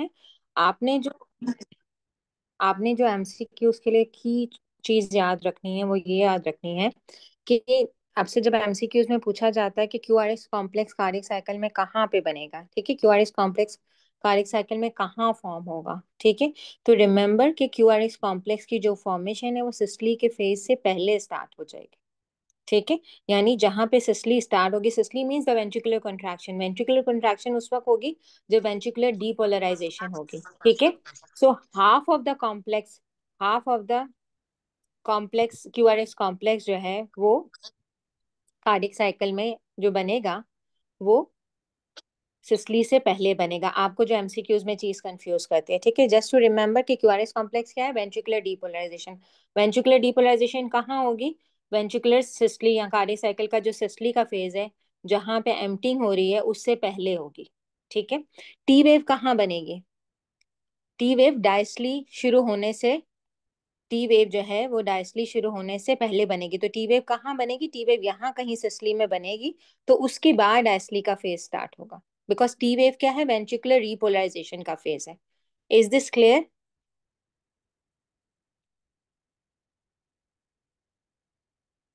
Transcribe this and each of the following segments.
हैं आपने जो आपने जो एमसीक्यूज के लिए की चीज याद रखनी है वो ये याद रखनी है कि आपसे जब एमसीक्यूज में पूछा जाता है कि Q R S complex cardiac cycle में कहाँ पे बनेगा ठीक है Q R S complex cardiac cycle में कहाँ फॉर्म होगा ठीक है तो रिमेम्बर कि क्यू आर एस कॉम्प्लेक्स की जो फॉर्मेशन है वो सिस्टली के फेज से पहले स्टार्ट हो जाएगी ठीक है यानी जहां पे सिस्ली स्टार्ट होगी systole means the ventricular contraction ventricular contraction उस वक्त होगी जब वेंट्रिकुलर डीपोलराइजेशन होगी ठीक है so half of the complex half of the complex Q R S complex जो है वो कार्डिक साइकिल में जो बनेगा वो सिस्ली से पहले बनेगा आपको जो एमसीक्यूज में चीज कंफ्यूज करती है ठीक है जस्ट टू क्यू कि एस कॉम्प्लेक्स क्या है वेंट्रिकुलर डीपोलराइजेशन वेंट्रिकुलर डीपोलराइजेशन कहाँ होगी वेंट्रिकुलर सिस्टली या कार्डियक साइकिल का जो सिस्टली का फेज है जहां पे एम्पटिंग हो रही है उससे पहले होगी ठीक है टी वेव कहाँ बनेगी टी वेव डायसली शुरू होने से टी वेव जो है वो डायसली शुरू होने से पहले बनेगी तो टी वेव कहाँ बनेगी टी वेव यहाँ कहीं सिस्टली में बनेगी तो उसके बाद डायसली का फेज स्टार्ट होगा बिकॉज टी वेव क्या है वेंट्रिकुलर रिपोलराइजेशन का फेज है इज दिस क्लियर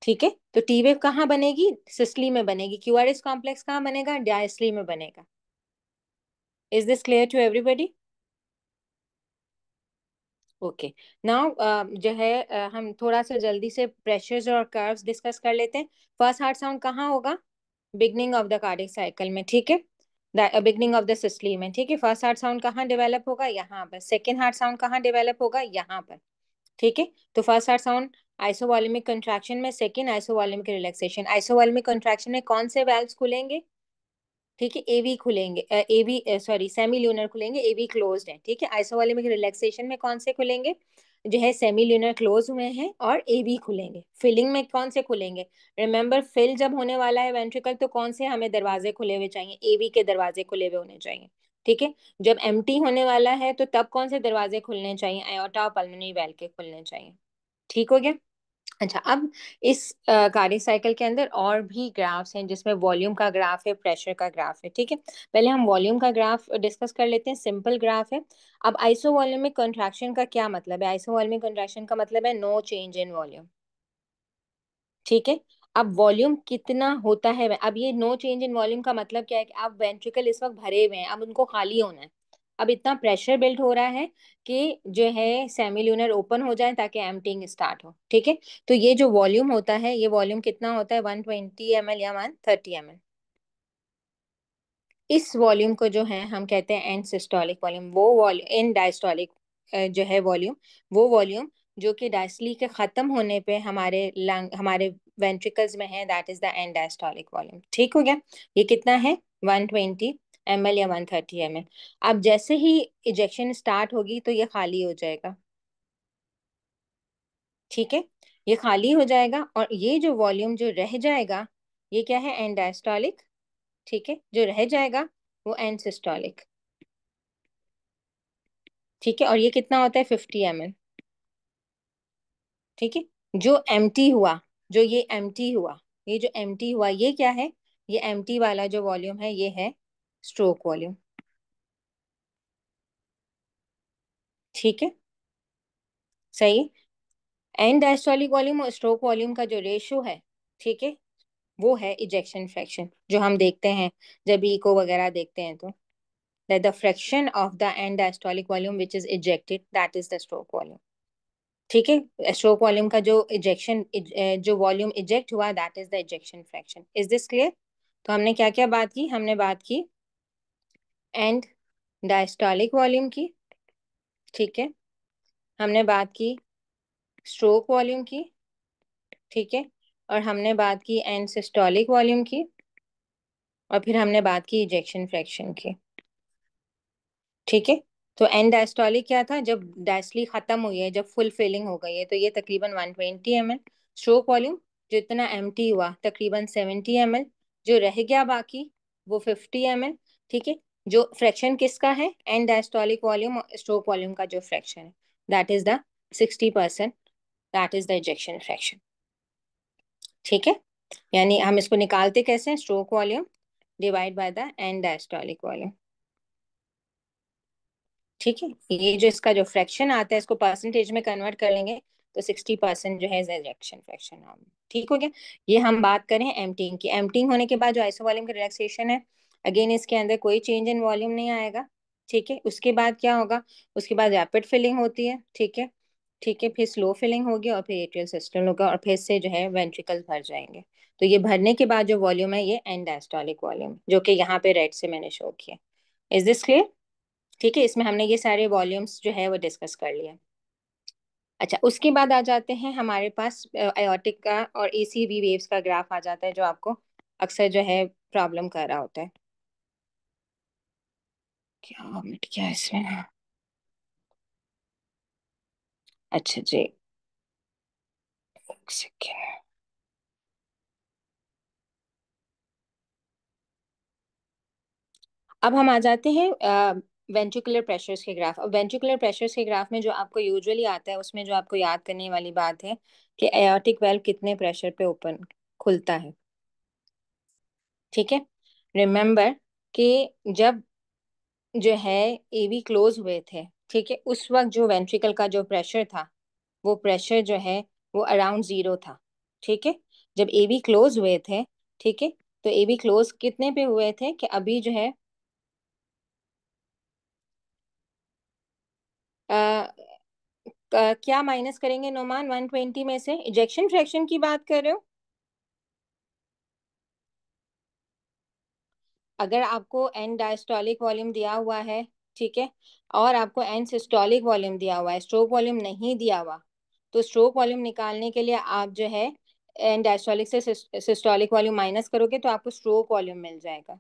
ठीक है तो टी वेव कहाँ बनेगी सिस्ली में बनेगी क्यू आर एस कॉम्प्लेक्स कहाँ बनेगा डायस्ली में बनेगा is this clear to everybody okay okay. Now uh, जो है uh, हम थोड़ा सा जल्दी से प्रेशर्स और कर्व्स डिस्कस कर लेते हैं फर्स्ट हार्ट साउंड कहाँ होगा beginning of the cardiac cycle में ठीक है बिगनिंग ऑफ द सिस्ली में ठीक है फर्स्ट हार्ट साउंड कहाँ डेवलप होगा यहाँ पर सेकेंड हार्ट साउंड कहाँ डेवलप होगा यहाँ पर ठीक है तो first heart sound isovolumic contraction में second isovolumic relaxation isovolumic contraction में कौन से वेल्व खुलेंगे ठीक है एवी खुलेंगे एवी सॉरी सेमी ल्यूनर खुलेंगे एवी क्लोज है ठीक है आइसोवॉल्यूमिक रिलैक्सेशन में कौन से खुलेंगे जो है सेमी ल्यूनर क्लोज हुए हैं और एवी खुलेंगे फिलिंग में कौन से खुलेंगे रिमेंबर फिल जब होने वाला है वेंट्रिकल तो कौन से हमें दरवाजे खुले हुए चाहिए एवी के दरवाजे खुले हुए होने चाहिए ठीक है जब एम होने वाला है तो तब कौन से दरवाजे खुलने चाहिए आयोटा और पल्मोनरी वेल के खुलने चाहिए ठीक हो गया अच्छा अब इस गाड़ी साइकिल के अंदर और भी ग्राफ्स हैं जिसमें वॉल्यूम का ग्राफ है प्रेशर का ग्राफ है ठीक है पहले हम वॉल्यूम का ग्राफ डिस्कस कर लेते हैं सिंपल ग्राफ है अब आइसो वॉल्यूमिक कंट्रैक्शन का क्या मतलब है आइसो वॉल्यूमिक कंट्रैक्शन का मतलब है नो चेंज इन वॉल्यूम ठीक है अब वॉल्यूम कितना होता है अब ये नो चेंज इन वॉल्यूम का मतलब क्या है कि अब वेंट्रिकल इस वक्त भरे हुए हैं अब उनको खाली होना है अब इतना प्रेशर बिल्ड हो रहा है कि जो है सेमिल्यूनर ओपन हो जाए ताकि एम्पटिंग स्टार्ट हो ठीक है तो ये जो वॉल्यूम होता है ये वॉल्यूम कितना होता है वन ट्वेंटी एम एल या वन थर्टी एम एल इस वॉल्यूम को जो है हम कहते हैं एंड सिस्टोलिक वॉल्यूम वो वॉल्यूम एंड डायस्टोलिक जो है वॉल्यूम वो वॉल्यूम जो कि डायस्टली के ख़त्म होने पे हमारे लंग हमारे वेंट्रिकल्स में है that is the end diastolic volume ठीक हो गया ये कितना है वन ट्वेंटी एम एल या वन थर्टी एम एल आप जैसे ही इजेक्शन स्टार्ट होगी तो ये खाली हो जाएगा ठीक है ये खाली हो जाएगा और ये जो वॉल्यूम जो रह जाएगा ये क्या है एंड डायस्टॉलिक ठीक है जो रह जाएगा वो एंड सिस्टॉलिक ठीक है और ये कितना होता है फिफ्टी एम ठीक है जो एम हुआ जो ये एम हुआ ये जो एम हुआ ये क्या है ये एम वाला जो वॉल्यूम है ये है स्ट्रोक वॉल्यूम ठीक है सही एंड डायस्टॉलिक वॉल्यूम और स्ट्रोक वॉल्यूम का जो रेशो है ठीक है वो है इजेक्शन फ्रैक्शन जो हम देखते हैं जब इको वगैरह देखते हैं तो the fraction of the end diastolic volume which is ejected that is the stroke volume ठीक है स्ट्रोक वॉल्यूम का जो इजेक्शन eh, जो वॉल्यूम इजेक्ट हुआ that is the ejection fraction is this clear तो हमने क्या क्या बात की हमने बात की एंड डायस्टॉलिक वॉल्यूम की ठीक है हमने बात की स्ट्रोक वॉल्यूम की ठीक है और हमने बात की एंड सिस्टॉलिक वॉल्यूम की और फिर हमने बात की इजेक्शन फ्रैक्शन की ठीक है तो एंड डायस्टॉलिक क्या था जब डायस्टली खत्म हुई है जब फुल फिलिंग हो गई है तो ये तकरीबन 120 twenty M L stroke volume जितना एम एम हुआ तकरीबन 70 एम जो रह गया बाकी वो 50 एम ठीक है जो फ्रैक्शन किसका है एंड डायस्टोलिक वॉल्यूम और स्ट्रोक वॉल्यूम का जो फ्रैक्शन है that is the sixty percent that is the ejection fraction ठीक है यानी हम इसको निकालते कैसे हैं stroke volume divide by the end diastolic volume ठीक है ये जो इसका जो फ्रैक्शन आता है इसको परसेंटेज में कन्वर्ट कर लेंगे तो सिक्सटी परसेंट जो है इजेक्शन फ्रैक्शन ठीक हो गया ये हम बात करें एम्पटिंग की एम्पटिंग होने के बाद जो आइसोवॉल्यूम की रिलैक्सेशन है अगेन इसके अंदर कोई चेंज इन वॉल्यूम नहीं आएगा ठीक है उसके बाद क्या होगा उसके बाद रैपिड फिलिंग होती है ठीक है ठीक है फिर स्लो फिलिंग होगी और फिर एट्रियल सिस्टम होगा और फिर से जो है वेंट्रिकल भर जाएंगे तो ये भरने के बाद जो वॉल्यूम है ये एंड डायस्टॉलिक वॉल्यूम जो कि यहाँ पे रेड से मैंने शो किया इज दिस क्लियर ठीक है इसमें हमने ये सारे वॉल्यूम्स जो है वो डिस्कस कर लिए अच्छा उसके बाद आ जाते हैं हमारे पास आयोटिक का और ए वेव्स का ग्राफ आ जाता है जो आपको अक्सर जो है प्रॉब्लम कर रहा होता है क्या मिट गया इसमें अच्छा जी एक सेकेंड अब हम आ जाते हैं वेंट्रिकुलर प्रेशर्स के ग्राफ अब वेंट्रिकुलर प्रेशर्स के ग्राफ में जो आपको यूजुअली आता है उसमें जो आपको याद करने वाली बात है कि एयोटिक वेल्व कितने प्रेशर पे ओपन खुलता है ठीक है रिमेम्बर कि जब जो है एवी क्लोज हुए थे ठीक है उस वक्त जो वेंट्रिकल का जो प्रेशर था वो प्रेशर जो है वो अराउंड ज़ीरो था ठीक है जब ए बी क्लोज हुए थे ठीक है तो ए बी क्लोज कितने पे हुए थे कि अभी जो है आ, क्या माइनस करेंगे नोमान 120 में से इजेक्शन फ्रैक्शन की बात कर रहे हो अगर आपको एन डायस्टॉलिक वॉल्यूम दिया हुआ है ठीक है और आपको एन सिस्टॉलिक वॉल्यूम दिया हुआ है स्ट्रोक वॉल्यूम नहीं दिया हुआ तो स्ट्रोक वॉल्यूम निकालने के लिए आप जो है एन डायस्टॉलिक से सिस्टोलिक वॉल्यूम माइनस करोगे तो आपको स्ट्रोक वॉल्यूम मिल जाएगा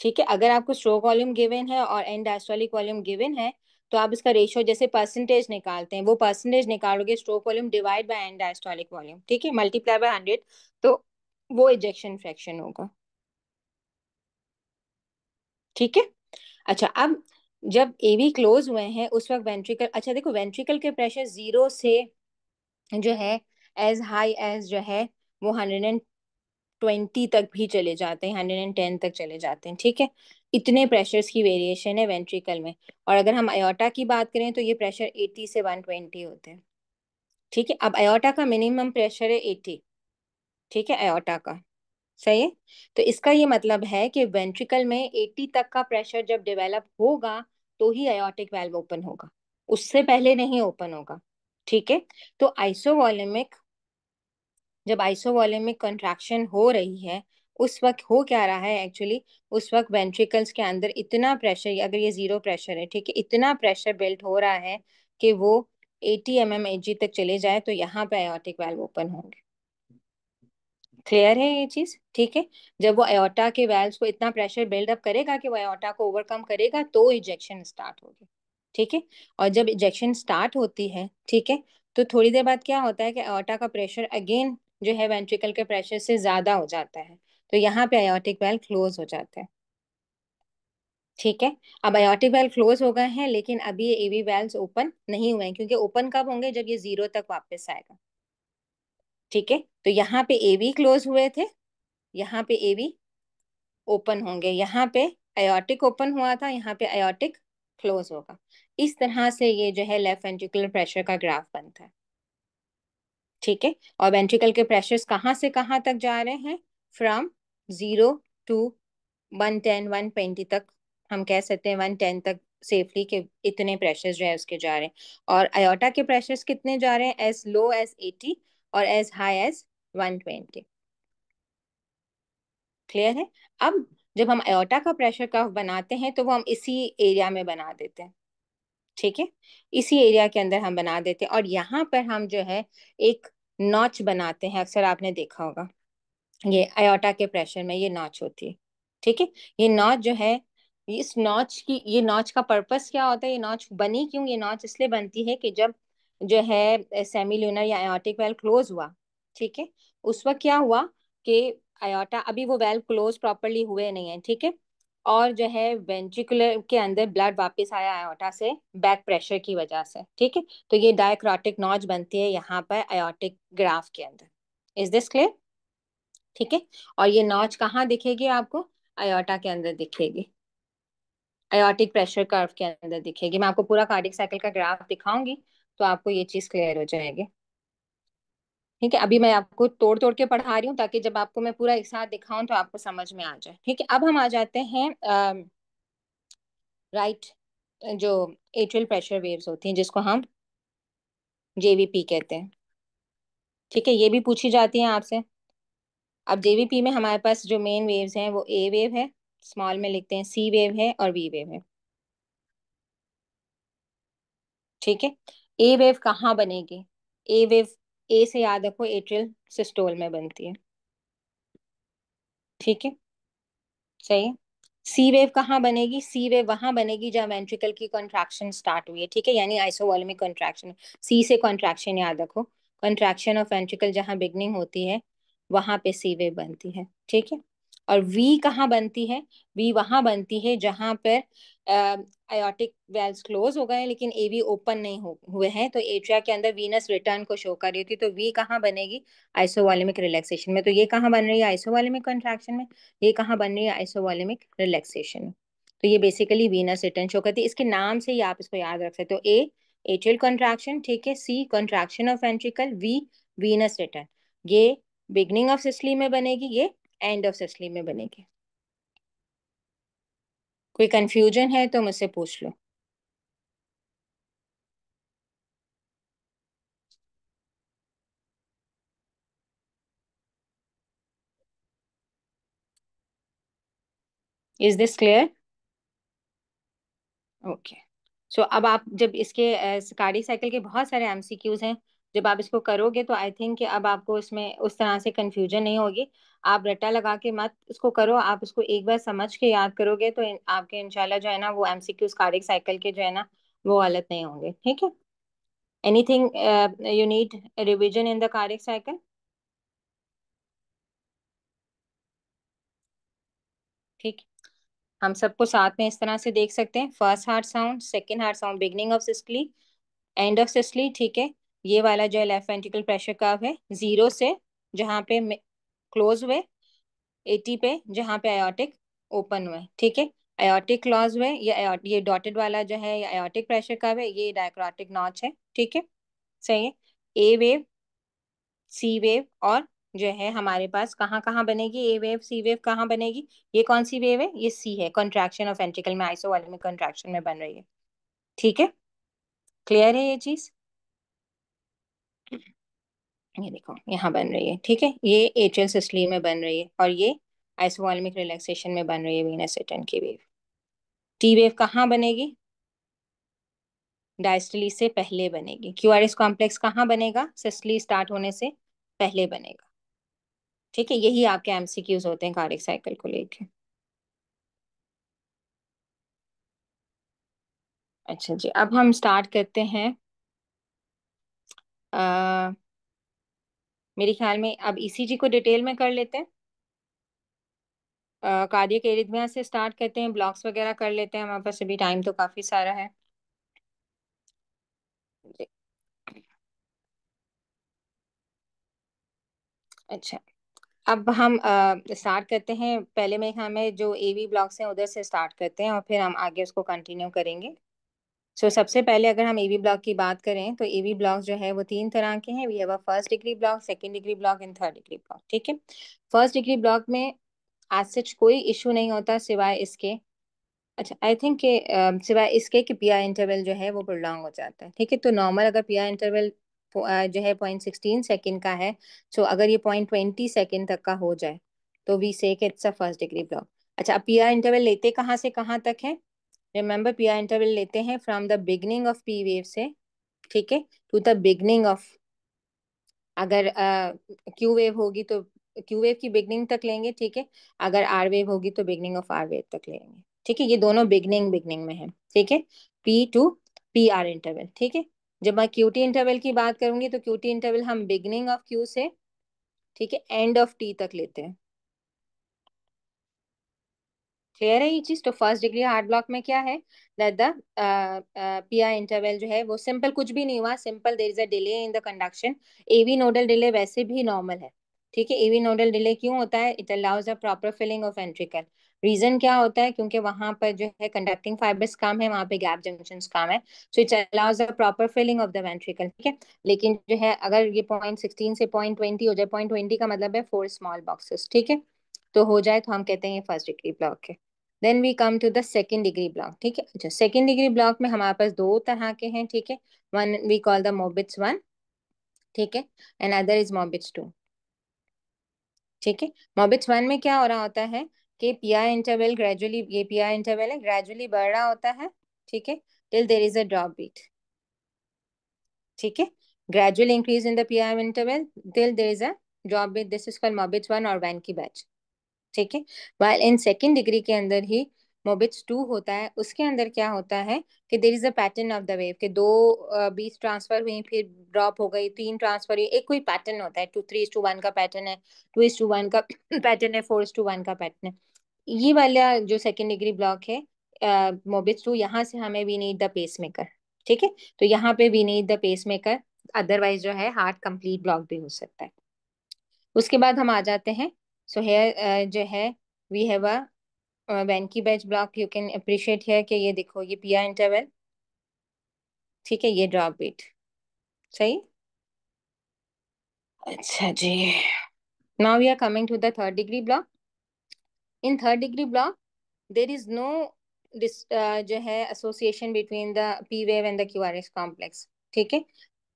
ठीक है अगर आपको स्ट्रोक वॉल्यूम गिवन है और एन डायस्टॉलिक वॉल्यूम गिवन है तो आप इसका रेशियो जैसे परसेंटेज निकालते हैं वो परसेंटेज निकालोगे stroke volume divide by end diastolic volume ठीक है मल्टीप्लाई बाय हंड्रेड तो वो इजेक्शन फ्रैक्शन होगा ठीक है अच्छा अब जब एवी क्लोज हुए हैं उस वक्त वेंट्रिकल अच्छा देखो वेंट्रिकल के प्रेशर जीरो से जो है एज हाई एज जो है वो हंड्रेड एंड ट्वेंटी तक भी चले जाते हैं हंड्रेड एंड टेन तक चले जाते हैं ठीक है इतने प्रेशर्स की वेरिएशन है वेंट्रिकल में और अगर हम अयोटा की बात करें तो ये प्रेशर एटी से वन ट्वेंटी होते हैं ठीक है अब अयोटा का मिनिमम प्रेशर है एटी ठीक है अयोटा का सही है तो इसका ये मतलब है कि वेंट्रिकल में 80 तक का प्रेशर जब डेवलप होगा तो ही अयोटिक वेल्व ओपन होगा उससे पहले नहीं ओपन होगा ठीक है तो आइसोवॉलेमिक जब आइसोवॉलेमिक कंट्रैक्शन हो रही है उस वक्त हो क्या रहा है एक्चुअली उस वक्त वेंट्रिकल्स के अंदर इतना प्रेशर अगर ये जीरो प्रेशर है ठीक है इतना प्रेशर बिल्ट हो रहा है कि वो 80 एम एम तक चले जाए तो यहाँ पे आयोटिक वेल्व ओपन होंगे क्लियर है ये चीज ठीक है जब वो एओटा के वेल्व को इतना प्रेशर बिल्डअप करेगा कि वो एयोटा को ओवरकम करेगा तो इजेक्शन स्टार्ट होगी ठीक है और जब इजेक्शन स्टार्ट होती है ठीक है तो थोड़ी देर बाद क्या होता है कि एओटा का प्रेशर अगेन जो है वेंट्रिकल के प्रेशर से ज्यादा हो जाता है तो यहाँ पे एओटिक वेल क्लोज हो जाता है ठीक है अब एओटिक वेल क्लोज हो गए हैं लेकिन अभी ये एवी वेल्स ओपन नहीं हुए हैं क्योंकि ओपन कब होंगे जब ये जीरो तक वापस आएगा ठीक है तो यहाँ पे ए बी क्लोज हुए थे यहाँ पे ए बी ओपन होंगे यहाँ पे अयोटिक ओपन हुआ था यहाँ पे अयोटिक क्लोज होगा इस तरह से ये जो है लेफ्ट वेंट्रिकुलर प्रेशर का ग्राफ बनता है ठीक है और वेंट्रिकल के प्रेशर्स कहाँ से कहाँ तक जा रहे हैं from zero to one ten one twenty तक हम कह सकते हैं वन टेन तक सेफली के इतने प्रेशर्स जो है उसके जा रहे हैं और अयोटा के प्रेशर्स कितने जा रहे हैं एज लो एज एटी और एज हाई एज 120 क्लियर है अब जब हम एटा का प्रेशर कफ बनाते हैं तो वो हम इसी एरिया में बना देते हैं ठीक है इसी एरिया के अंदर हम बना देते हैं और यहाँ पर हम जो है एक नॉच बनाते हैं अक्सर आपने देखा होगा ये अयोटा के प्रेशर में ये नॉच होती है ठीक है ये नॉच जो है इस नॉच की ये नॉच का पर्पस क्या होता है ये नॉच बनी क्यों ये नॉच इसलिए बनती है कि जब जो है सेमी ल्यूनर या आयोटिक वेल क्लोज हुआ ठीक है उस वक्त क्या हुआ कि आयोटा अभी वो वेल क्लोज प्रॉपरली हुए नहीं है ठीक है और जो है वेंट्रिकुलर के अंदर ब्लड वापस आया आयोटा से बैक प्रेशर की वजह से ठीक है तो ये डायक्रोटिक नॉच बनती है यहाँ पर आयोटिक ग्राफ के अंदर इज दिस क्लियर ठीक है और ये नॉच कहाँ दिखेगी आपको आयोटा के अंदर दिखेगी आयोटिक प्रेशर कर्व के अंदर दिखेगी मैं आपको पूरा कार्डिक साइकिल का ग्राफ दिखाऊंगी तो आपको ये चीज क्लियर हो जाएगी ठीक है अभी मैं आपको तोड़ तोड़ के पढ़ा रही हूँ ताकि जब आपको मैं पूरा एक साथ दिखाऊं तो आपको समझ में आ जाए ठीक है अब हम आ जाते हैं राइट जो एट्रियल प्रेशर वेव्स होती हैं जिसको हम जेवीपी कहते हैं ठीक है ये भी पूछी जाती है आपसे अब जेवीपी में हमारे पास जो मेन वेव्स हैं वो ए वेव है स्मॉल में लिखते हैं सी वेव है और वी वेव है ठीक है ए वेव कहाँ बनेगी ए वेव ए से याद रखो एट्रियल सिस्टोल में बनती है ठीक है सही सी वेव कहाँ बनेगी सी वेव वहां बनेगी जहां वेंट्रिकल की कॉन्ट्रैक्शन स्टार्ट हुई है ठीक है यानी में कॉन्ट्रैक्शन सी से कॉन्ट्रैक्शन याद रखो कॉन्ट्रैक्शन ऑफ वेंट्रिकल जहां बिगनिंग होती है वहां पे सी वेव बनती है ठीक है और वी कहाँ बनती है वी वहां बनती है जहाँ पर आयोटिक वेल्स क्लोज हो गए हैं लेकिन एवी ओपन नहीं हो, हुए हैं तो एट्रिया के अंदर वीनस रिटर्न को शो कर रही होती तो वी कहाँ बनेगी आइसोवॉल्यूमिक रिलैक्सेशन में तो ये कहाँ बन रही है आइसोवॉल्यूमिक कंट्रैक्शन में ये कहाँ बन रही है आइसोवॉल्यूमिक रिलैक्सेशन में तो ये बेसिकली वीनस रिटर्न शो करती है इसके नाम से ही आप इसको याद रख सकते हो ए एट्रियल कंट्रैक्शन ठीक है C contraction of ventricle V venous return ये बिगनिंग ऑफ सिस्ली में बनेगी ये एंड ऑफ सेसली में बनेंगे कोई कंफ्यूजन है तो मुझसे पूछ लो is this clear okay so अब आप जब इसके कार्डिक साइकिल के बहुत सारे एमसीक्यूज हैं जब आप इसको करोगे तो आई थिंक अब आपको इसमें उस तरह से कन्फ्यूजन नहीं होगी आप रट्टा लगा के मत इसको करो आप इसको एक बार समझ के याद करोगे तो इन, आपके इनशाला जो है ना वो M C Qs cardiac cycle के जो है ना वो गलत नहीं होंगे ठीक है anything you need revision in the cardiac cycle ठीक हम सबको साथ में इस तरह से देख सकते हैं first heart sound second heart sound beginning of systole end of systole ठीक है ये वाला जो है लेफ्ट वेंटिकल प्रेशर कर्व है जीरो से जहाँ पे क्लोज हुए एटी पे जहाँ पे आयोटिक ओपन हुए ठीक है आयोटिक क्लॉज हुए ये ये डॉटेड वाला जो है ये आयोटिक प्रेशर कर्व है ये डायक्रोटिक नॉच है ठीक है सही है ए वेव सी वेव और जो है हमारे पास कहाँ कहाँ बनेगी ए वेव सी वेव कहाँ बनेगी ये कौन सी वेव है ये सी है कॉन्ट्रैक्शन ऑफ एंट्रिकल में आइसो वाले में कॉन्ट्रैक्शन में बन रही है ठीक है क्लियर है ये चीज ये देखो यहाँ बन रही है ठीक है ये एट्रियल सिस्टली में बन रही है और ये आइसोवॉल्मिक रिलैक्सेशन में बन रही है वीनस एटन की वेव टी वेव कहाँ बनेगी डायस्टली से पहले बनेगी क्यू आर एस कॉम्प्लेक्स कहाँ बनेगा सिस्टली स्टार्ट होने से पहले बनेगा ठीक है यही आपके एम सी क्यूज होते हैं कार्डिक साइकिल को लेके अच्छा जी अब हम स्टार्ट करते हैं आ, मेरे ख्याल में अब ईसीजी को डिटेल में कर लेते हैं के एरिथमिया से स्टार्ट करते हैं ब्लॉक्स वगैरह कर लेते हैं हमारे पास अभी टाइम तो काफ़ी सारा है अच्छा अब हम स्टार्ट करते हैं पहले में हमें जो एवी ब्लॉक्स हैं उधर से स्टार्ट करते हैं और फिर हम आगे उसको कंटिन्यू करेंगे सो so, सबसे पहले अगर हम एवी ब्लॉक की बात करें तो एवी ब्लॉक जो है वो तीन तरह के हैं we have a first degree block second degree block and third degree block ठीक है फर्स्ट डिग्री ब्लॉक में आज सच कोई इशू नहीं होता सिवाय इसके अच्छा आई थिंक uh, सिवाय इसके कि पी इंटरवल जो है वो प्रोलॉन्ग हो जाता है ठीक है तो नॉर्मल अगर पी इंटरवल जो है पॉइंट सिक्सटीन सेकेंड का है सो so अगर ये पॉइंट ट्वेंटी सेकेंड तक का हो जाए तो we say it's a first degree block अच्छा अब पी इंटरवल लेते कहाँ से कहाँ तक है रिमेंबर पी आर इंटरवल लेते हैं from the beginning of P wave से ठीक है टू द बिगनिंग ऑफ अगर क्यू uh, वेव होगी तो क्यू वेव की बिगनिंग तक लेंगे ठीक है अगर आर वेव होगी तो बिगनिंग ऑफ आर वेव तक लेंगे ठीक है ये दोनों बिगनिंग बिगनिंग में है ठीक है P to P R interval ठीक है जब मैं क्यू टी इंटरवल की बात करूंगी तो क्यू टी इंटरवल हम बिगनिंग ऑफ क्यू से ठीक है एंड ऑफ टी तक लेते हैं क्लियर है ये चीज तो फर्स्ट डिग्री हार्ट ब्लॉक में क्या है दैट द पिया इंटरवल जो है वो सिंपल कुछ भी नहीं हुआ simple there is a delay in the conduction AV nodal delay वैसे भी नॉर्मल है ठीक है एवी नोडल डिले क्यों होता है it allows a proper filling of ventricle reason क्या होता है क्योंकि वहां पर जो है कंडक्टिंग फाइबर्स काम है वहां पे गैप जंक्शन काम है so it allows a proper filling of the ventricle ठीक है लेकिन जो है अगर ये पॉइंट सिक्सटीन से पॉइंट ट्वेंटी हो जाए पॉइंट ट्वेंटी का मतलब है फोर स्मॉल बॉक्सेस ठीक है तो हो जाए तो हम कहते हैं ये फर्स्ट डिग्री ब्लॉक है then we come to the second degree block ठीक है अच्छा सेकेंड डिग्री ब्लॉक में हमारे पास दो तरह के हैं ठीक है one we call the Mobitz one ठीक है and other is Mobitz two ठीक है मोबिट्स वन में क्या हो रहा होता है कि पी आई इंटरवेल ग्रेजुअली ये पी आई इंटरवेल है ग्रेजुअली बढ़ रहा होता है ठीक है till there is a drop beat ठीक है gradual increase in the P I interval till there is a drop beat this is call Mobitz one और वैन की बैच ठीक है वाइल इन सेकेंड डिग्री के अंदर ही मोबिट्स to होता है उसके अंदर क्या होता है कि there is a pattern of the wave कि दो बीस ट्रांसफर हुई फिर ड्रॉप हो गई तीन ट्रांसफर हुई एक कोई पैटर्न होता है two three is two one का पैटर्न है टू इज टू वन का पैटर्न है फोर इज टू वन का पैटर्न है ये वाला जो सेकेंड डिग्री ब्लॉक है मोबिट्स टू यहाँ से हमें we need the pacemaker ठीक है तो यहाँ पे we need the pacemaker otherwise जो है हार्ट कंप्लीट ब्लॉक भी हो सकता है उसके बाद हम आ जाते हैं सो हेयर uh, जो है we have a batch block you can appreciate here कि ये देखो ये पिया इंटरवल ठीक है ये ड्रॉप बीट सही अच्छा जी now we are coming to the third degree block in third degree block there is no dis जो है association between the P wave and the Q R S complex ठीक है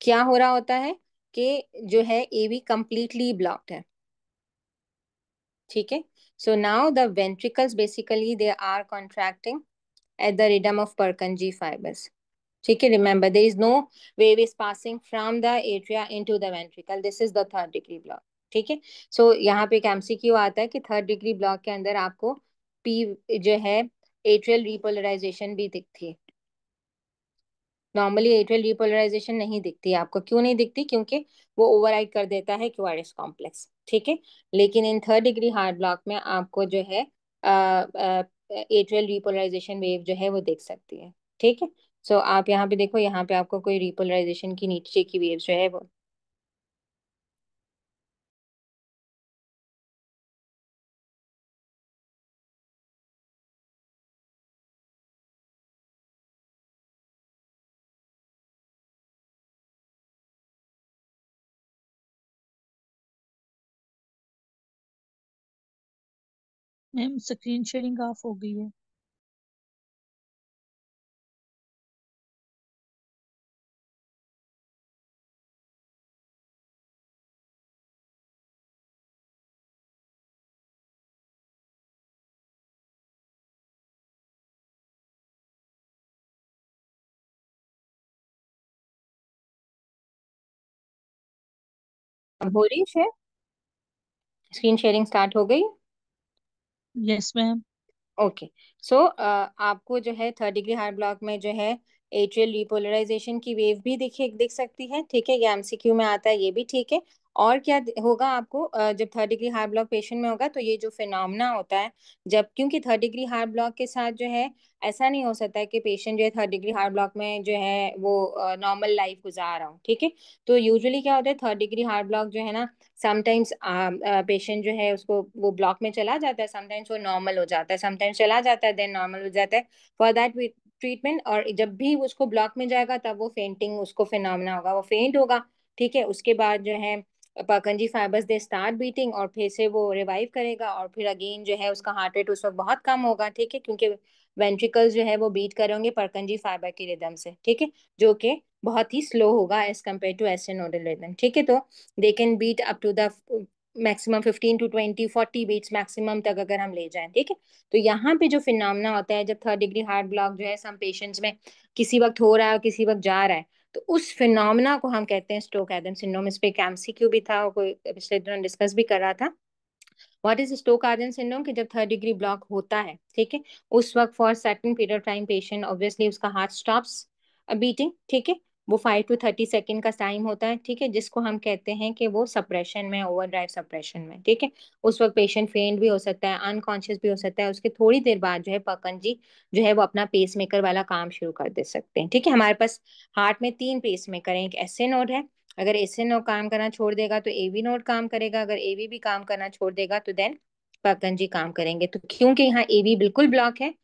क्या हो रहा होता है कि जो है ए वी कम्प्लीटली ब्लॉक्ड है ठीक है so now the ventricles basically they are contracting at the rhythm of Purkinje fibers ठीक है remember there is no wave is passing from the atria into the ventricle this is the third degree block ठीक है सो यहाँ पे एक MCQ आता है कि थर्ड डिग्री ब्लॉक के अंदर आपको पी जो है एट्रियल रिपोलराइजेशन भी दिखती है नॉर्मली एट्रियल रिपोलराइजेशन नहीं दिखती है आपको क्यों नहीं दिखती क्योंकि वो ओवरराइड कर देता है क्यूआरएस कॉम्प्लेक्स ठीक है लेकिन in third degree heart block में आपको जो है एट्रियल रिपोलराइजेशन वेव जो है वो देख सकती है ठीक है सो आप यहाँ पे देखो यहाँ पे आपको कोई रिपोलराइजेशन की नीचे की वेव जो है वो मैम स्क्रीन शेयरिंग ऑफ हो गई है हो रही है स्क्रीन शेयरिंग स्टार्ट हो गई यस मैम ओके सो आपको जो है थर्ड डिग्री हार्ट ब्लॉक में जो है एट्रियल रिपोलराइजेशन की वेव भी दिखे दिख सकती है ठीक है ये एमसीक्यू में आता है ये भी ठीक है और क्या होगा आपको जब third degree heart block patient में होगा तो ये जो फिनमना होता है जब क्योंकि थर्ड डिग्री हार्ट ब्लॉक के साथ जो है ऐसा नहीं हो सकता है कि पेशेंट जो है थर्ड डिग्री हार्ट ब्लॉक में जो है वो नॉर्मल लाइफ गुजार रहा हूँ ठीक है तो यूजुअली क्या होता है थर्ड डिग्री हार्ट ब्लॉक जो है ना समटाइम्स पेशेंट जो है उसको वो ब्लॉक में चला जाता है समटाइम्स वो नॉर्मल हो जाता है समटाइम्स चला जाता है देन नॉर्मल हो जाता है फॉर दैट ट्रीटमेंट और जब भी उसको ब्लॉक में जाएगा तब वो फेंटिंग उसको फिनोमना होगा वो फेंट होगा ठीक है उसके बाद जो है Purkinje fibers they start beating और फिर से वो रिवाइव करेगा और फिर अगेन जो है उसका हार्ट रेट उस वक्त बहुत कम होगा ठीक है क्योंकि वेंट्रिकल्स जो है वो बीट करेंगे परकंजी फाइबर की रिदम से ठीक है जो कि बहुत ही स्लो होगा as compare to nodal rhythm ठीक है तो they can beat up to the maximum fifteen to twenty forty beats maximum तक अगर हम ले जाएं ठीक है तो यहाँ पे जो फिनमना होता है जब थर्ड डिग्री हार्ट ब्लॉक जो है सम पेशेंट्स में किसी वक्त हो रहा है और किसी वक्त जा रहा है तो उस फिनोमिना को हम कहते हैं स्टोक एडम सिंड्रोम इस पे एक क्यू भी था और कोई पिछले दिनों डिस्कस भी कर रहा था वॉट इज स्टोक आर्जन सिंड्रोम की जब थर्ड डिग्री ब्लॉक होता है ठीक है उस वक्त for certain period time patient obviously उसका हार्ट स्टॉप्स बीटिंग ठीक है वो फाइव टू थर्टी सेकेंड का टाइम होता है ठीक है जिसको हम कहते हैं कि वो सप्रेशन में ओवर ड्राइव सप्रेशन में ठीक है उस वक्त पेशेंट फेंट भी हो सकता है अनकॉन्शियस भी हो सकता है उसके थोड़ी देर बाद जो है पकन जी जो है वो अपना पेस मेकर वाला काम शुरू कर दे सकते हैं ठीक है हमारे पास हार्ट में तीन पेस मेकर हैं एक एस नोड है अगर एस नोड काम करना छोड़ देगा तो एवी नोड काम करेगा अगर एवी भी काम करना छोड़ देगा तो देन पकन जी काम करेंगे तो क्योंकि यहाँ एवी बिल्कुल ब्लॉक है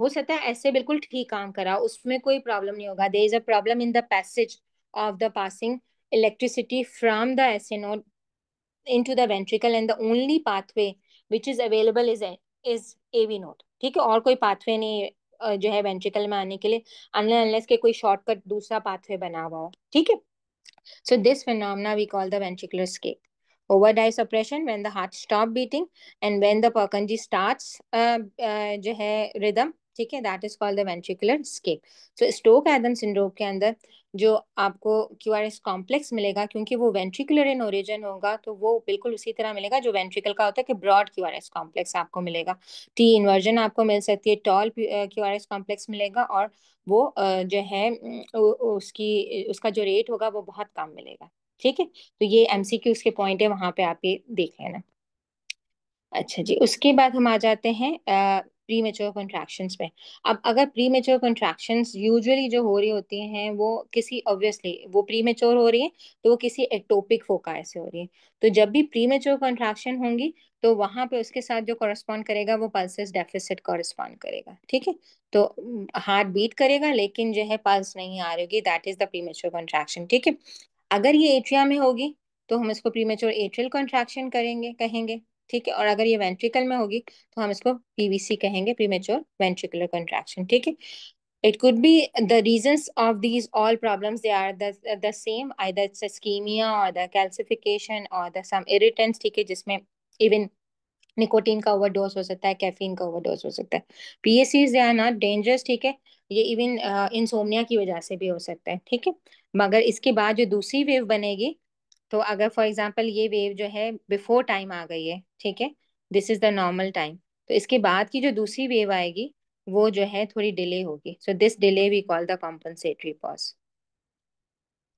हो सकता है ऐसे बिल्कुल ठीक काम करा उसमें कोई प्रॉब्लम नहीं होगा they is a problem in the passage of the passing electricity from the SA node into the ventricle and the only pathway which is available is is A V node ठीक है और कोई pathway नहीं जो है ventricle में आने के लिए अनलेस अनले के कोई शॉर्टकट दूसरा पाथवे बना हुआ हो ठीक है so this phenomenon we call the ventricular escape overdrive operation when the heart stop beating and when the Purkinje start जो है रिदम ठीक है that is called the ventricular escape so Stokes Adams syndrome के अंदर जो आपको Q R S complex मिलेगा क्योंकि वो वेंट्रिकुलर इन ओरिजिन होगा तो वो बिल्कुल उसी तरह मिलेगा जो वेंट्रिकल का होता है कि broad Q R S complex आपको मिलेगा टी इन्वर्जन आपको मिल सकती है tall Q R S complex मिलेगा और वो uh, जो है उसकी उसका जो रेट होगा वो बहुत कम मिलेगा ठीक है तो ये एमसीक्यूज के पॉइंट है वहां पे आप ये देख लेना अच्छा जी उसके बाद हम आ जाते हैं प्री मेच्योर कॉन्ट्रैक्शंस पे अब अगर प्री मेच्योर कॉन्ट्रैक्शंस यूजुअली जो हो रही होती हैं वो किसी ऑब्वियसली वो प्री मेच्योर हो रही है तो वो किसी एक्टोपिक फोकाय से हो रही है तो जब भी प्री मेच्योर कॉन्ट्रैक्शन होंगी तो वहां पे उसके साथ जो कॉरेस्पॉन्ड करेगा वो पल्सेस डेफिसिट कॉरेस्पॉन्ड करेगा ठीक है तो हम्म, हार्ट बीट करेगा लेकिन जो है पल्स नहीं आ रही होगी that is the premature contraction ठीक है अगर ये एट्रिया में होगी तो हम इसको प्रीमेच्योर एट्रियल कॉन्ट्रैक्शन करेंगे कहेंगे ठीक है और अगर ये वेंट्रिकल में होगी तो हम इसको पीवीसी कहेंगे प्रीमेच्योर वेंट्रिकुलर कॉन्ट्रैक्शन ठीक है it could be the reason of these all problem they are the same same either और द कैल्सिफिकेशन और द सम the ठीक है जिसमें इवन निकोटीन का ओवरडोज हो सकता है कैफीन का ओवरडोज हो सकता है P PACs they are not dangerous ठीक है ये इवन इंसोमनिया uh, की वजह से भी हो सकता है ठीक है मगर इसके बाद जो दूसरी वेव बनेगी तो अगर फॉर एग्जाम्पल ये वेव जो है बिफोर टाइम आ गई है ठीक है this is the normal time तो इसके बाद की जो दूसरी वेव आएगी वो जो है थोड़ी डिले होगी so this delay we call the compensatory pause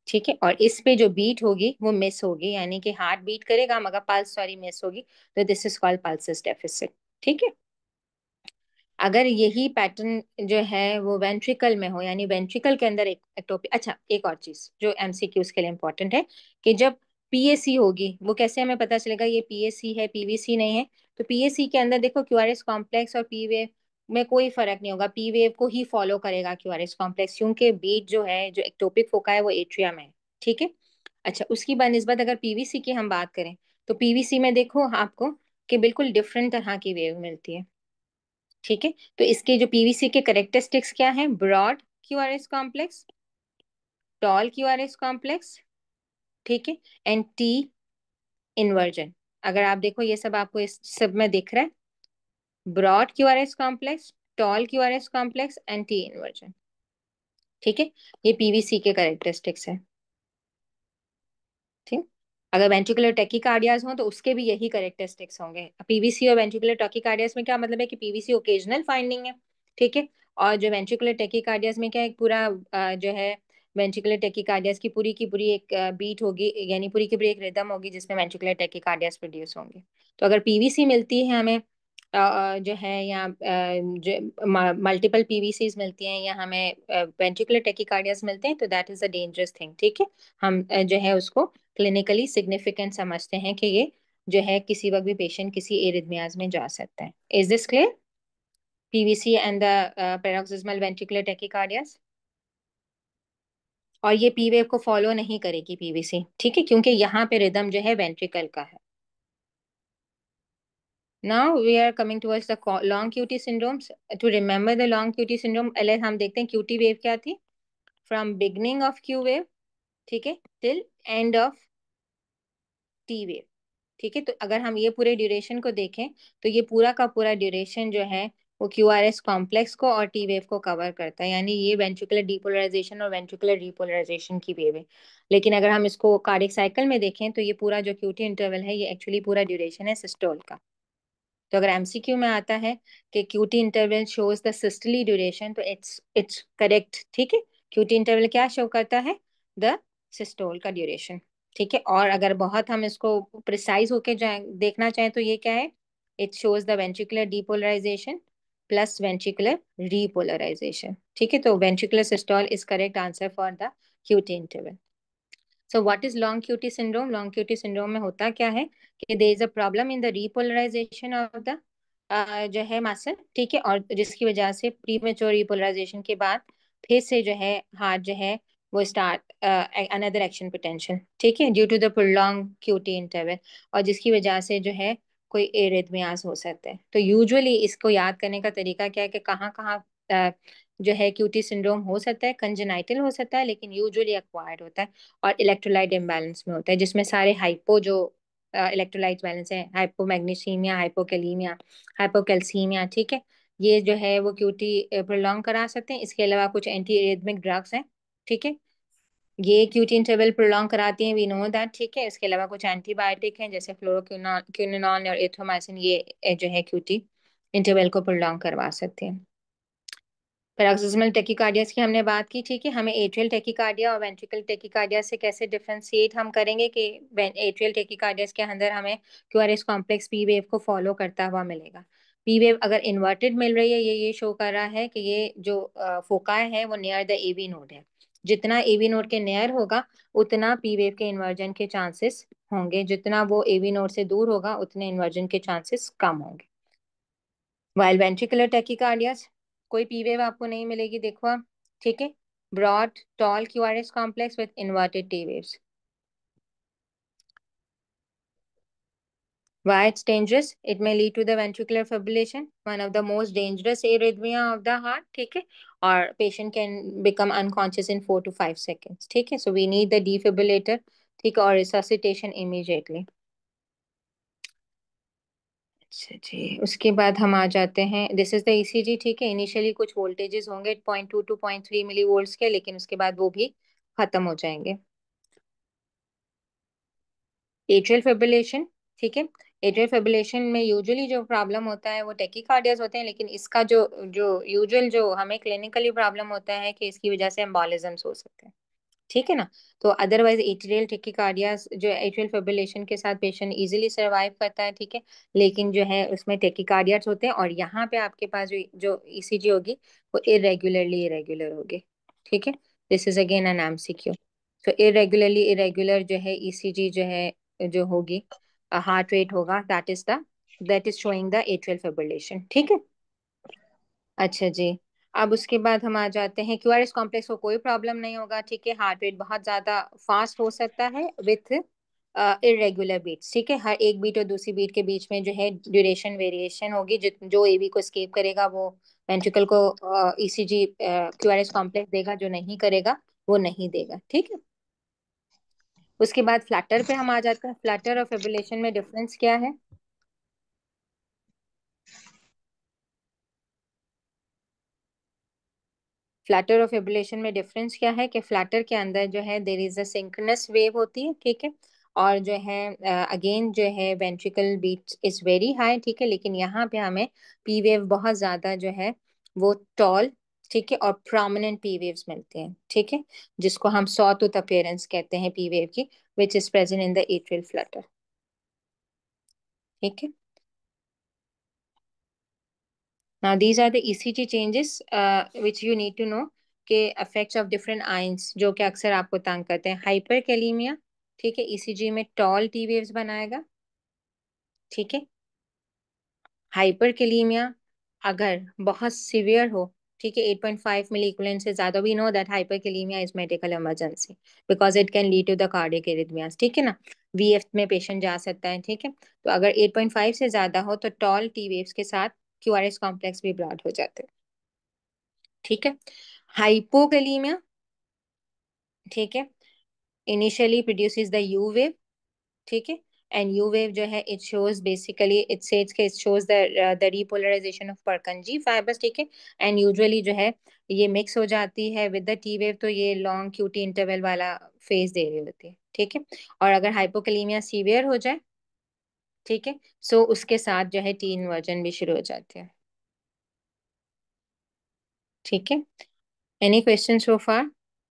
ठीक है और इस पे जो बीट होगी वो मिस होगी यानी कि हार्ट बीट करेगा मगर पल्स सॉरी मिस होगी तो this is called pulses deficit ठीक है अगर यही पैटर्न जो है वो वेंट्रिकल में हो यानी वेंट्रिकल के अंदर एक एक्टोपी अच्छा एक और चीज जो एमसीक्यू उसके लिए इम्पोर्टेंट है कि जब पीएसी होगी वो कैसे हमें पता चलेगा ये पीएसी है पीवीसी नहीं है तो पीएसी के अंदर देखो एस कॉम्प्लेक्स और पी वेव में कोई फर्क नहीं होगा पी वेव को ही फॉलो करेगा एस कॉम्प्लेक्स क्योंकि बीट जो है जो एक्टोपिक फोका है वो एट्रिया में है ठीक है अच्छा उसकी बनस्बत अगर पीवीसी की हम बात करें तो पीवीसी में देखो आपको कि बिल्कुल डिफरेंट तरह की वेव मिलती है ठीक है तो इसके जो पीवीसी के करेक्टरिस्टिक्स क्या है broad Q R S complex tall Q R S complex ठीक है एंड टी इन्वर्जन अगर आप देखो ये सब आपको इस सब में दिख रहा है broad Q R S complex tall Q R S complex and T inversion ठीक है ये पीवीसी के करेक्टरिस्टिक्स है अगर वेंट्रिकुलर टेकिकार्डियाज हो तो उसके भी यही करेक्टरिस्टिक्स होंगे पीवीसी और वेंट्रिकुलर टेकिकार्डियाज में क्या मतलब है कि पीवीसी ओकेजनल फाइंडिंग है ठीक है और जो वेंट्रिकुलर टेकिकार्डियाज में क्या है पूरा जो है वेंट्रिकुलर टेकिकार्डियाज की पूरी की पूरी एक बीट होगी यानी पूरी की पूरी एक रिदम होगी जिसमें वेंट्रिकुलर टेकिकार्डियाज प्रोड्यूस होंगे तो अगर पीवीसी मिलती है हमें जो है या जो मल्टीपल पीवीसीज मिलती हैं या हमें वेंट्रिकुलर टेकिकार्डियाज मिलते हैं तो that is a dangerous thing ठीक है हम जो है उसको क्लिनिकली सिग्निफिकेंट समझते हैं कि ये जो है किसी वक्त भी पेशेंट किसी एरिदमियाज में जा सकते हैं is this clear PVC and the paroxysmal ventricular tachycardias और ये पी वेव को फॉलो नहीं करेगी पीवीसी ठीक है क्योंकि यहाँ पे रिदम जो है वेंट्रिकल का है now we are coming towards the long QT syndrome to remember the long QT syndrome LS हम देखते हैं क्यूटी वेव क्या थी? From beginning of Q wave ठीक है, till end of T wave ठीक है तो अगर हम ये पूरे ड्यूरेशन को देखें तो ये पूरा का पूरा ड्यूरेशन जो है वो क्यू आर एस कॉम्प्लेक्स को और टी वेव को कवर करता है यानी ये वेंट्रिकुलर डीपोलराइजेशन और वेंट्रिकुलर रिपोलराइजेशन की वेव है लेकिन अगर हम इसको कार्डिक साइकिल में देखें तो ये पूरा जो क्यूटी इंटरवल है ये एक्चुअली पूरा ड्यूरेशन है सिस्टोल का तो अगर एमसीक्यू में आता है कि QT interval shows the systole duration तो इट्स इट्स करेक्ट ठीक है क्यूटी इंटरवल क्या शो करता है द सिस्टोल का ड्यूरेशन ठीक है और अगर बहुत हम इसको प्रिसाइज होके जाए देखना चाहें तो ये क्या है it shows the ventricular depolarization plus ventricular repolarization ठीक है तो ventricular systole is correct answer for the QT interval so what is long QT syndrome long QT syndrome में होता क्या है कि there is a problem in the repolarization of the जो है मासन ठीक है और जिसकी वजह से प्रीमेचोर मेच्योर रिपोलराइजेशन के बाद फिर से जो है हार्ट जो है वो स्टार्ट अनदर एक्शन पोटेंशियल ठीक है due to the prolong QT interval और जिसकी वजह से जो है कोई एरिथमियाज हो सकता है तो यूजुअली इसको याद करने का तरीका क्या है कि कहाँ कहाँ जो है क्यूटी सिंड्रोम हो सकता है कंजेनाइटल हो सकता है लेकिन यूजुअली अक्वायर्ड होता है और इलेक्ट्रोलाइट इम्बैलेंस में होता है जिसमें सारे हाइपो जो इलेक्ट्रोलाइट बैलेंस है हाइपो कैलीमिया हाइपोकेलीमिया हाइपोकैल्सीमिया ठीक है ये जो है वो क्यूटी प्रोलॉन्ग करा सकते हैं इसके अलावा कुछ एंटी एरिथमिक ड्रग्स हैं ठीक है ये क्यूटी इंटरवल प्रोलॉन्ग कराती हैं वी नो दैट ठीक है इसके अलावा कुछ एंटीबायोटिक हैं जैसे फ्लोरोन और एथोमाइसिन ये जो है क्यूटी इंटरवल को प्रोलॉन्ग करवा सकते हैं पैराक्सिसमल टेकिकार्डिया की हमने बात की ठीक है हमें एट्रियल टेकिकार्डिया और वेंट्रिकल टेकिकार्डिया से कैसे डिफ्रेंशिएट हम करेंगे कि एट्रियल टेकिकार्डिया के अंदर हमें Q R S complex P wave को फॉलो करता हुआ मिलेगा पी वेव अगर इन्वर्टेड मिल रही है ये ये शो कर रहा है कि ये जो फोका है वो near the A V node है जितना एवी नोड के नियर होगा उतना पी वेव के इन्वर्जन के चांसेस होंगे जितना वो एवी नोड से दूर होगा उतने इन्वर्जन के चांसेस कम होंगे वाइल वेंट्रिकुलर टेकिकार्डियस कोई पी वेव आपको नहीं मिलेगी देखो आप ठीक है broad tall Q R S complex with inverted T waves Why it's dangerous? It may lead to the ventricular fibrillation, one of the most dangerous arrhythmia of the heart. Okay, or patient can become unconscious in four to five seconds. Okay, so we need the defibrillator. Okay, or resuscitation immediately. अच्छा जी उसके बाद हम आ जाते हैं this is the ECG ठीक है initially कुछ वोल्टेजेस होंगे point two to point three millivolt के लेकिन उसके बाद वो भी खत्म हो जाएंगे एट्रियल फेबुलेशन ठीक है एट्रियल फेबुलेशन में यूजुअली जो प्रॉब्लम होता है वो टेकिकार्डियस होते हैं लेकिन इसका जो जो यूजुअल जो हमें क्लिनिकली प्रॉब्लम होता है कि इसकी वजह से एम्बोलिज्म्स हो सकते हैं ठीक है ना तो अदरवाइज एट्रियल टेकिकार्डियास जो एट्रियल फेबुलेशन के साथ पेशेंट इजीली सर्वाइव करता है ठीक है लेकिन जो है उसमें टेकिकार्डियास होते हैं और यहाँ पे आपके पास जो जो e ईसीजी होगी वो इरेगुलरली इरेगुलर होगी ठीक है this is again N M C Q तो इरेगुलरली इरेगुलर जो है ईसीजी e जो है जो होगी हार्ट रेट होगा that is that is showing showing the atrial ठीक है अच्छा जी अब उसके बाद हम आ जाते हैं क्यू आर एस कॉम्प्लेक्स को कोई प्रॉब्लम नहीं होगा ठीक है हार्ट रेट बहुत ज़्यादा फास्ट हो सकता है विथ इरेगुलर बीट्स ठीक है हर एक बीट और दूसरी बीट के बीच में जो है ड्यूरेशन वेरिएशन होगी जो ए बी को स्केप करेगा वो वेंट्रिकल को E C G Q R S complex देगा जो नहीं करेगा वो नहीं देगा ठीक है उसके बाद फ्लैटर पे हम आ जाते हैं फ्लैटर और फेबुलेशन में डिफरेंस क्या है फ्लैटर और फेबुलेशन में डिफरेंस क्या है कि फ्लैटर के अंदर जो है देर इज अंकनस वेव होती है ठीक है और जो है अगेन जो है ventricle beat is very high ठीक है लेकिन यहाँ पे हमें पी वेव बहुत ज्यादा जो है वो टॉल ठीक है और प्रोमिनेंट पी वेव्स मिलते हैं ठीक है जिसको हम सौतुत अपेयरेंस कहते हैं पी वेव की which is present in the atrial flutter ठीक है now these are the ecg changes uh, which you need to know के effects of different ions जो कि अक्सर आपको तंग करते हैं हाइपर कैलीमिया ठीक है ईसीजी e में टॉल टी वेव्स बनाएगा ठीक है हाइपर कैलीमिया अगर बहुत सिवियर हो ठीक है 8.5 मिली इक्वलेंट से ज्यादा we know that hyperkalemia is medical emergency because it can lead to the cardiac arrhythmias ठीक है ना वीएफ में पेशेंट जा सकता है ठीक है तो अगर 8.5 से ज्यादा हो तो टॉल टी वेव्स के साथ क्यूआरएस कॉम्प्लेक्स भी ब्रॉड हो जाते हैं ठीक है हाइपोकेलीमिया ठीक है initially produces the U wave ठीक है and u wave jo hai it shows basically it says ke it shows the uh, the repolarization of purkinje fibers theek hai and usually jo hai ye mix ho jati hai with the t wave to ye long qt interval wala phase दे रही होती है ठीक है और अगर hypokalemia severe हो जाए ठीक है सो उसके साथ जो है टी इन्वर्जन भी शुरू हो जाते हैं ठीक है एनी क्वेश्चन सो फार